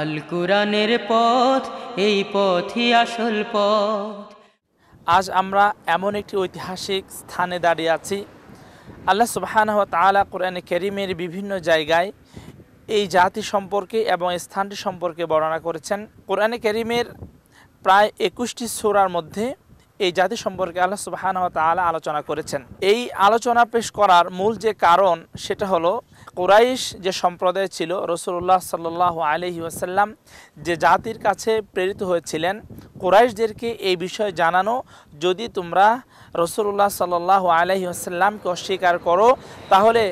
আল কোরআনের পথ এই পথই আসল পথ আজ আমরা এমন একটি ঐতিহাসিক স্থানে দাঁড়িয়ে আছি আল্লাহ সুবাহানহ তালা কোরআনে কেরিমের বিভিন্ন জায়গায় এই জাতি সম্পর্কে এবং স্থানটি সম্পর্কে বর্ণনা করেছেন কোরআনে কেরিমের প্রায় একুশটি সোরার মধ্যে এই জাতি সম্পর্কে আল্লাহ সুবাহানহ তালা আলোচনা করেছেন এই আলোচনা পেশ করার মূল যে কারণ সেটা হলো কোরাইশ যে সম্প্রদায় ছিল রসুল্লাহ সাল্লাহ আলহি আসাল্লাম যে জাতির কাছে প্রেরিত হয়েছিলেন কোরাইশদেরকে এই বিষয়ে জানানো যদি তোমরা রসুল্লাহ সাল্লাহ আলহি আসাল্লামকে অস্বীকার করো তাহলে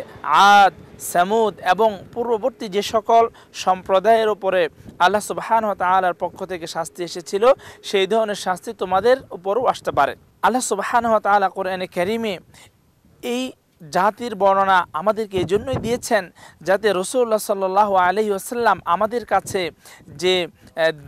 আদ স্যামুদ এবং পূর্ববর্তী যে সকল সম্প্রদায়ের ওপরে আল্লাহ সুবাহান তালার পক্ষ থেকে শাস্তি এসেছিল সেই ধরনের শাস্তি তোমাদের উপরও আসতে পারে আল্লাহ সুবাহান তালা এনে ক্যারিমে এই জাতির বর্ণনা আমাদেরকে এই জন্যই দিয়েছেন যাতে রসুল্লাহ সাল্লাহ আলহি আসাল্লাম আমাদের কাছে যে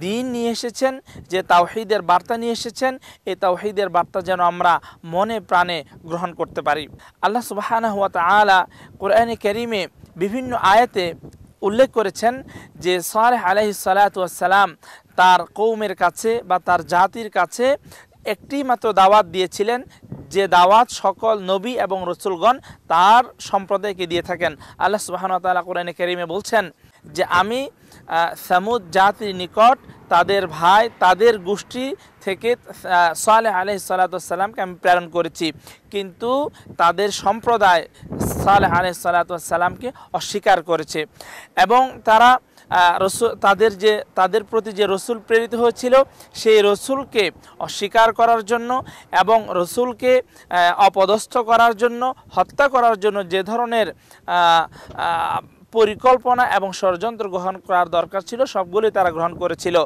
দিন নিয়ে এসেছেন যে তাওহিদের বার্তা নিয়ে এসেছেন এই তাওহিদের বার্তা যেন আমরা মনে প্রাণে গ্রহণ করতে পারি আল্লাহ সুবাহানা হুয়া তালা কোরআনে ক্যারিমে বিভিন্ন আয়াতে উল্লেখ করেছেন যে সালেহ আলহি সালাতাম তার কৌমের কাছে বা তার জাতির কাছে একটি মাত্র দাওয়াত দিয়েছিলেন যে দাওয়াত সকল নবী এবং রসুলগণ তার সম্প্রদায়কে দিয়ে থাকেন আল্লাহ সুবাহনতালা কোরআনে কেরিমে বলছেন যে আমি সামুদ জাতির নিকট তাদের ভাই তাদের গোষ্ঠী থেকে সালেহ আলহ সালাতামকে আমি প্রেরণ করেছি কিন্তু তাদের সম্প্রদায় সালেহ আলহ সালাতামকে অস্বীকার করেছে এবং তারা রসুল তাদের যে তাদের প্রতি যে রসুল প্রেরিত হয়েছিল সেই রসুলকে অস্বীকার করার জন্য এবং রসুলকে অপদস্থ করার জন্য হত্যা করার জন্য যে ধরনের পরিকল্পনা এবং ষড়যন্ত্র গ্রহণ করার দরকার ছিল সবগুলি তারা গ্রহণ করেছিল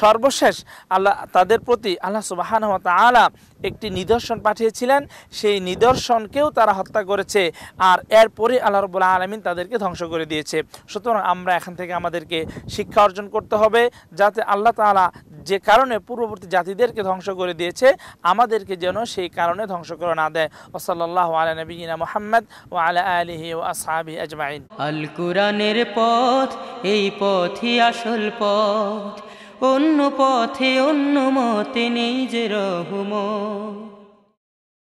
সর্বশেষ আল্লাহ তাদের প্রতি আল্লাহ সুবাহান আলা একটি নিদর্শন পাঠিয়েছিলেন সেই নিদর্শনকেও তারা হত্যা করেছে আর এরপরে আল্লাহ রবুল্লাহ আলমিন তাদেরকে ধ্বংস করে দিয়েছে সুতরাং আমরা এখান থেকে আমাদেরকে শিক্ষা অর্জন করতে হবে যাতে আল্লাহ তালা যে কারণে পূর্ববর্তী জাতিদেরকে ধ্বংস করে দিয়েছে আমাদেরকে যেন সেই কারণে ধ্বংস করে না দেয় ওসল্লাহ আলা নবীনা মোহাম্মদ ও আলা আলহি ও আজমাইন আল কুরানের পথ এই পথই আসল পথ অন্য পথে অন্য মতে নেই যে রহমত